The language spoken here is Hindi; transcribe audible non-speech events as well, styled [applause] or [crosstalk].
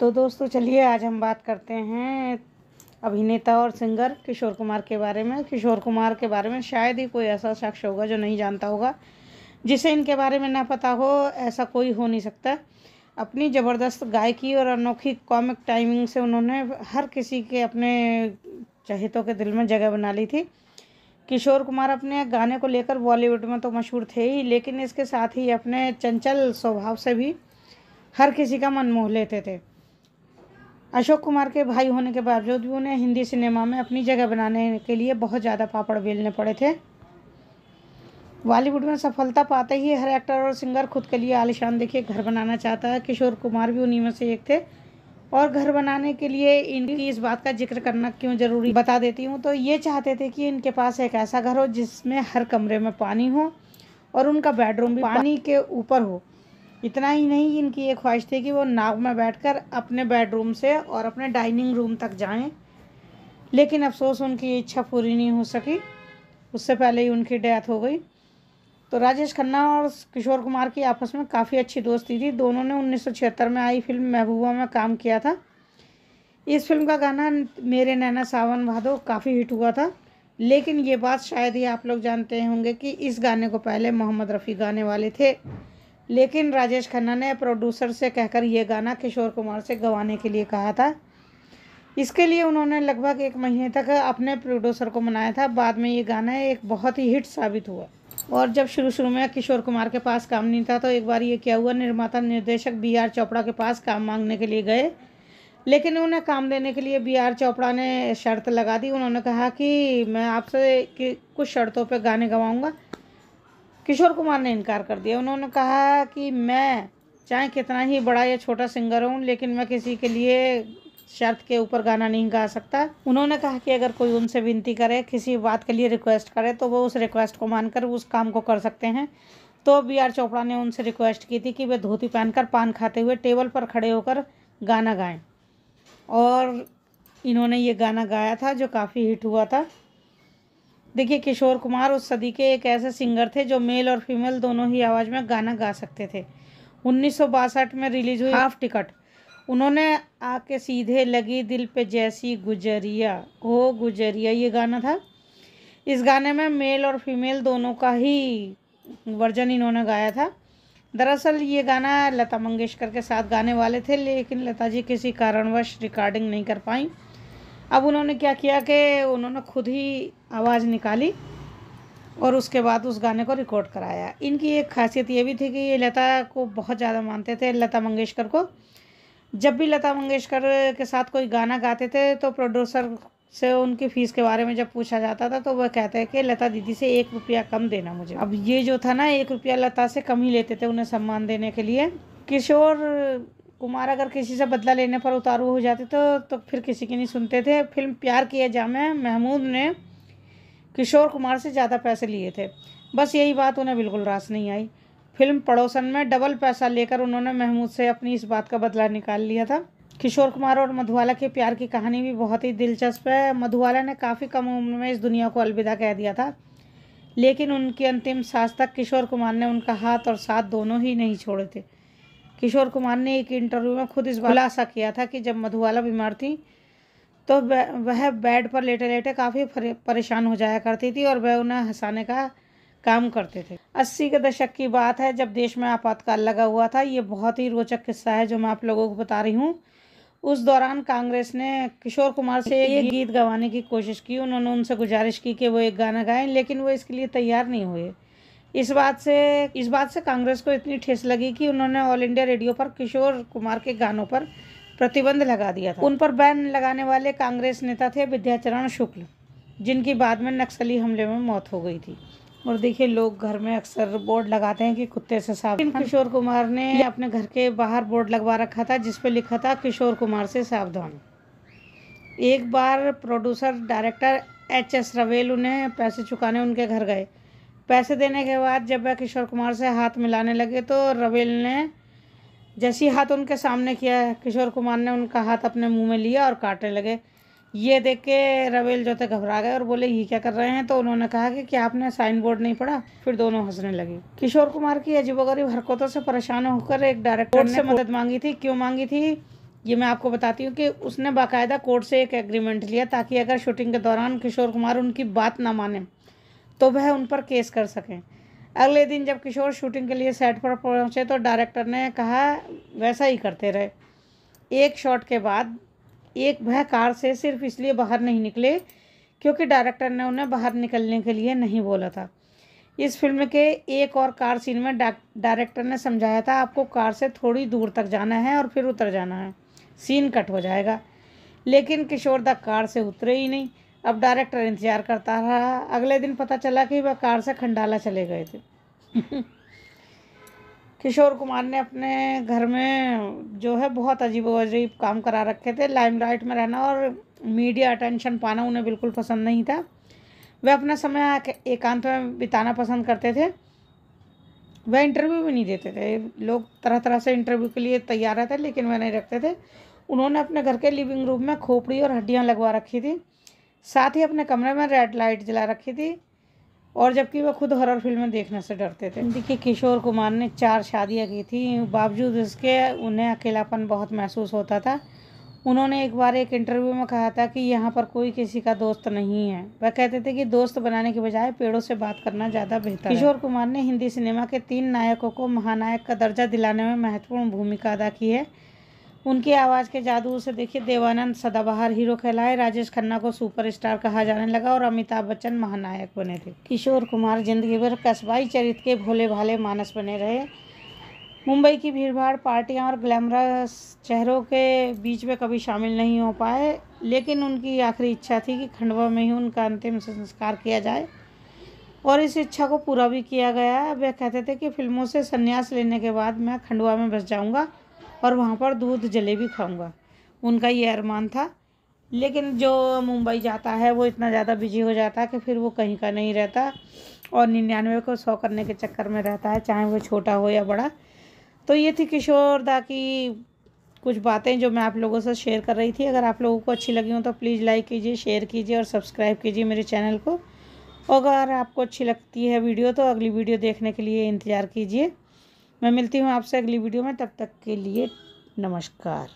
तो दोस्तों चलिए आज हम बात करते हैं अभिनेता और सिंगर किशोर कुमार के बारे में किशोर कुमार के बारे में शायद ही कोई ऐसा शख्स होगा जो नहीं जानता होगा जिसे इनके बारे में ना पता हो ऐसा कोई हो नहीं सकता अपनी ज़बरदस्त गायकी और अनोखी कॉमिक टाइमिंग से उन्होंने हर किसी के अपने चहितों के दिल में जगह बना ली थी किशोर कुमार अपने गाने को लेकर बॉलीवुड में तो मशहूर थे ही लेकिन इसके साथ ही अपने चंचल स्वभाव से भी हर किसी का मन मोह लेते थे अशोक कुमार के भाई होने के बावजूद भी उन्हें हिंदी सिनेमा में अपनी जगह बनाने के लिए बहुत ज़्यादा पापड़ बेलने पड़े थे बॉलीवुड में सफलता पाते ही हर एक्टर और सिंगर खुद के लिए आलिशान देखिए घर बनाना चाहता है किशोर कुमार भी उन्हीं में से एक थे और घर बनाने के लिए इनकी इस बात का जिक्र करना क्यों ज़रूरी बता देती हूँ तो ये चाहते थे कि इनके पास एक ऐसा घर हो जिसमें हर कमरे में पानी हो और उनका बेडरूम भी पानी के ऊपर हो इतना ही नहीं इनकी ये ख्वाहिश थी कि वो नाव में बैठकर अपने बेडरूम से और अपने डाइनिंग रूम तक जाएं लेकिन अफसोस उनकी इच्छा पूरी नहीं हो सकी उससे पहले ही उनकी डेथ हो गई तो राजेश खन्ना और किशोर कुमार की आपस में काफ़ी अच्छी दोस्ती थी दोनों ने उन्नीस में आई फिल्म महबूबा में काम किया था इस फिल्म का गाना मेरे नैना सावन भादो काफ़ी हिट हुआ था लेकिन ये बात शायद ही आप लोग जानते होंगे कि इस गाने को पहले मोहम्मद रफ़ी गाने वाले थे लेकिन राजेश खन्ना ने प्रोड्यूसर से कहकर यह गाना किशोर कुमार से गवाने के लिए कहा था इसके लिए उन्होंने लगभग एक महीने तक अपने प्रोड्यूसर को मनाया था बाद में ये गाना एक बहुत ही हिट साबित हुआ और जब शुरू शुरू में किशोर कुमार के पास काम नहीं था तो एक बार ये क्या हुआ निर्माता निर्देशक बी आर चोपड़ा के पास काम मांगने के लिए गए लेकिन उन्हें काम देने के लिए बी आर चोपड़ा ने शर्त लगा दी उन्होंने कहा कि मैं आपसे कुछ शर्तों पर गाने गवाऊँगा किशोर कुमार ने इनकार कर दिया उन्होंने कहा कि मैं चाहे कितना ही बड़ा या छोटा सिंगर हूँ लेकिन मैं किसी के लिए शर्त के ऊपर गाना नहीं गा सकता उन्होंने कहा कि अगर कोई उनसे विनती करे किसी बात के लिए रिक्वेस्ट करे तो वो उस रिक्वेस्ट को मानकर उस काम को कर सकते हैं तो बी आर चोपड़ा ने उनसे रिक्वेस्ट की थी कि वे धोती पहनकर पान खाते हुए टेबल पर खड़े होकर गाना गाएं और इन्होंने ये गाना गाया था जो काफ़ी हिट हुआ था देखिए किशोर कुमार उस सदी के एक ऐसे सिंगर थे जो मेल और फीमेल दोनों ही आवाज़ में गाना गा सकते थे उन्नीस में रिलीज हुई हाफ टिकट उन्होंने आके सीधे लगी दिल पे जैसी गुजरिया हो गुजरिया ये गाना था इस गाने में मेल और फीमेल दोनों का ही वर्जन इन्होंने गाया था दरअसल ये गाना लता मंगेशकर के साथ गाने वाले थे लेकिन लता जी किसी कारणवश रिकॉर्डिंग नहीं कर पाई अब उन्होंने क्या किया कि उन्होंने खुद ही आवाज़ निकाली और उसके बाद उस गाने को रिकॉर्ड कराया इनकी एक खासियत ये भी थी कि ये लता को बहुत ज़्यादा मानते थे लता मंगेशकर को जब भी लता मंगेशकर के साथ कोई गाना गाते थे तो प्रोड्यूसर से उनकी फ़ीस के बारे में जब पूछा जाता था तो वह कहते हैं कि लता दीदी से एक रुपया कम देना मुझे अब ये जो था ना एक रुपया लता से कम ही लेते थे उन्हें सम्मान देने के लिए किशोर कुमार अगर किसी से बदला लेने पर उतारू हो जाते तो तो फिर किसी की नहीं सुनते थे फिल्म प्यार किया जा महमूद ने किशोर कुमार से ज़्यादा पैसे लिए थे बस यही बात उन्हें बिल्कुल रास नहीं आई फिल्म पड़ोसन में डबल पैसा लेकर उन्होंने महमूद से अपनी इस बात का बदला निकाल लिया था किशोर कुमार और मधुवाला के प्यार की कहानी भी बहुत ही दिलचस्प है मधुवाला ने काफ़ी कम उम्र में इस दुनिया को अलविदा कह दिया था लेकिन उनकी अंतिम सांस तक किशोर कुमार ने उनका हाथ और साथ दोनों ही नहीं छोड़े थे किशोर कुमार ने एक इंटरव्यू में खुद इस खुलासा किया था कि जब मधुवाला बीमार थी तो वह बेड पर लेटे लेटे काफ़ी परेशान हो जाया करती थी और वह उन्हें हंसाने का काम करते थे अस्सी के दशक की बात है जब देश में आपातकाल लगा हुआ था ये बहुत ही रोचक किस्सा है जो मैं आप लोगों को बता रही हूँ उस दौरान कांग्रेस ने किशोर कुमार से एक गीत गवाने की कोशिश की उन्होंने उनसे गुजारिश की कि वो एक गाना गाएं लेकिन वो इसके लिए तैयार नहीं हुए इस बात से इस बात से कांग्रेस को इतनी ठेस लगी कि उन्होंने ऑल इंडिया रेडियो पर किशोर कुमार के गानों पर प्रतिबंध लगा दिया था उन पर बैन लगाने वाले कांग्रेस नेता थे विद्याचरण शुक्ल जिनकी बाद में नक्सली हमले में मौत हो गई थी और देखिए लोग घर में अक्सर बोर्ड लगाते हैं कि कुत्ते से सावधान किशोर कुमार ने अपने घर के बाहर बोर्ड लगवा रखा था जिसपे लिखा था किशोर कुमार से सावधान एक बार producer director H S Rawail उन्हें पैसे चुकाने उनके घर गए पैसे देने के बाद जब वह किशोर कुमार से हाथ मिलाने लगे तो रवेल ने जैसी हाथ उनके सामने किया किशोर कुमार ने उनका हाथ अपने मुंह में लिया और काटने लगे ये देख के रवेल जो थे घबरा गए और बोले ये क्या कर रहे हैं तो उन्होंने कहा कि क्या आपने साइन बोर्ड नहीं पढ़ा फिर दोनों हंसने लगे किशोर कुमार की अजीबोगरीब हरकतों से परेशान होकर एक डायरेक्टर से मदद मांगी थी क्यों मांगी थी ये मैं आपको बताती हूँ कि उसने बाकायदा कोर्ट से एक एग्रीमेंट लिया ताकि अगर शूटिंग के दौरान किशोर कुमार उनकी बात ना माने तो वह उन पर केस कर सकें अगले दिन जब किशोर शूटिंग के लिए सेट पर पहुंचे तो डायरेक्टर ने कहा वैसा ही करते रहे एक शॉट के बाद एक वह कार से सिर्फ इसलिए बाहर नहीं निकले क्योंकि डायरेक्टर ने उन्हें बाहर निकलने के लिए नहीं बोला था इस फिल्म के एक और कार सीन में डायरेक्टर ने समझाया था आपको कार से थोड़ी दूर तक जाना है और फिर उतर जाना है सीन कट हो जाएगा लेकिन किशोर द कार से उतरे ही नहीं अब डायरेक्टर इंतजार करता रहा अगले दिन पता चला कि वह कार से खंडाला चले गए थे [laughs] किशोर कुमार ने अपने घर में जो है बहुत अजीब अजीब काम करा रखे थे लाइमलाइट में रहना और मीडिया अटेंशन पाना उन्हें बिल्कुल पसंद नहीं था वह अपना समय एकांत में बिताना पसंद करते थे वह इंटरव्यू भी नहीं देते थे लोग तरह तरह से इंटरव्यू के लिए तैयार रहते लेकिन वह नहीं रखते थे उन्होंने अपने घर के लिविंग रूम में खोपड़ी और हड्डियाँ लगवा रखी थी साथ ही अपने कमरे में रेड लाइट जला रखी थी और जबकि वह खुद हॉरर फिल्में देखने से डरते थे देखिए किशोर कुमार ने चार शादियां की थी बावजूद इसके उन्हें अकेलापन बहुत महसूस होता था उन्होंने एक बार एक इंटरव्यू में कहा था कि यहाँ पर कोई किसी का दोस्त नहीं है वह कहते थे कि दोस्त बनाने के बजाय पेड़ों से बात करना ज़्यादा बेहतर किशोर कुमार ने हिंदी सिनेमा के तीन नायकों को महानायक का दर्जा दिलाने में महत्वपूर्ण भूमिका अदा की है उनकी आवाज़ के जादू से देखिए देवानंद सदाबहार हीरो कहलाए राजेश खन्ना को सुपरस्टार कहा जाने लगा और अमिताभ बच्चन महानायक बने थे किशोर कुमार जिंदगी भर कस्बाई चरित्र के भोले भाले मानस बने रहे मुंबई की भीड़भाड़ पार्टियां और ग्लैमरस चेहरों के बीच में कभी शामिल नहीं हो पाए लेकिन उनकी आखिरी इच्छा थी कि खंडवा में ही उनका अंतिम संस्कार किया जाए और इस इच्छा को पूरा भी किया गया वह कहते थे कि फिल्मों से संन्यास लेने के बाद मैं खंडवा में बस जाऊँगा और वहाँ पर दूध जलेबी खाऊँगा उनका ये अरमान था लेकिन जो मुंबई जाता है वो इतना ज़्यादा बिजी हो जाता है कि फिर वो कहीं का नहीं रहता और निन्यानवे को सौ करने के चक्कर में रहता है चाहे वो छोटा हो या बड़ा तो ये थी किशोर दा की कुछ बातें जो मैं आप लोगों से शेयर कर रही थी अगर आप लोगों को अच्छी लगी हो तो प्लीज़ लाइक कीजिए शेयर कीजिए और सब्सक्राइब कीजिए मेरे चैनल को अगर आपको अच्छी लगती है वीडियो तो अगली वीडियो देखने के लिए इंतज़ार कीजिए मैं मिलती हूँ आपसे अगली वीडियो में तब तक के लिए नमस्कार